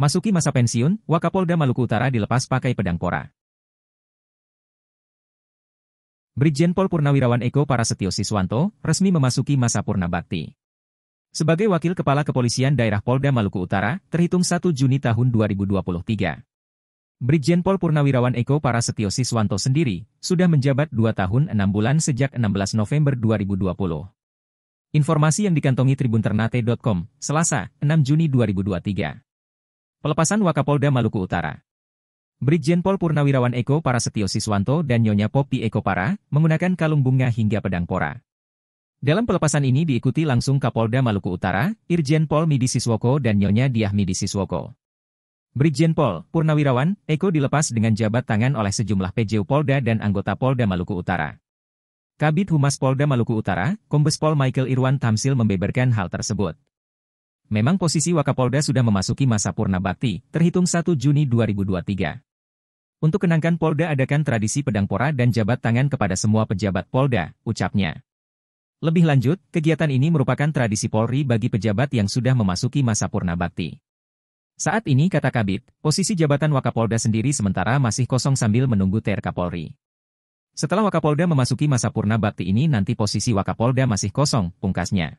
Masuki masa pensiun, Wakapolda Maluku Utara dilepas pakai pedang pora. Brigjen Pol Purnawirawan Eko Parasetyo Siswanto resmi memasuki masa purna bakti. Sebagai Wakil Kepala Kepolisian Daerah Polda Maluku Utara, terhitung 1 Juni tahun 2023. Brigjen Pol Purnawirawan Eko Parasetyo Siswanto sendiri sudah menjabat 2 tahun 6 bulan sejak 16 November 2020. Informasi yang dikantongi tribunTernate.com, Selasa, 6 Juni 2023. Pelepasan Wakapolda Maluku Utara. Brigjen Pol Purnawirawan Eko Setio Siswanto dan Nyonya Popi Eko Para menggunakan kalung bunga hingga pedang pora. Dalam pelepasan ini diikuti langsung Kapolda Maluku Utara, Irjen Pol Midi Siswoko dan Nyonya Diah Midi Siswoko. Brigjen Pol Purnawirawan Eko dilepas dengan jabat tangan oleh sejumlah PJU Polda dan anggota Polda Maluku Utara. Kabit Humas Polda Maluku Utara, Kombes Pol Michael Irwan Tamsil membeberkan hal tersebut. Memang posisi Wakapolda sudah memasuki masa purna bakti, terhitung 1 Juni 2023. Untuk kenangkan Polda adakan tradisi pedang pora dan jabat tangan kepada semua pejabat Polda, ucapnya. Lebih lanjut, kegiatan ini merupakan tradisi Polri bagi pejabat yang sudah memasuki masa purna bakti. Saat ini kata Kabit, posisi jabatan Wakapolda sendiri sementara masih kosong sambil menunggu TRK Polri. Setelah Wakapolda memasuki masa purna bakti ini nanti posisi Wakapolda masih kosong, pungkasnya.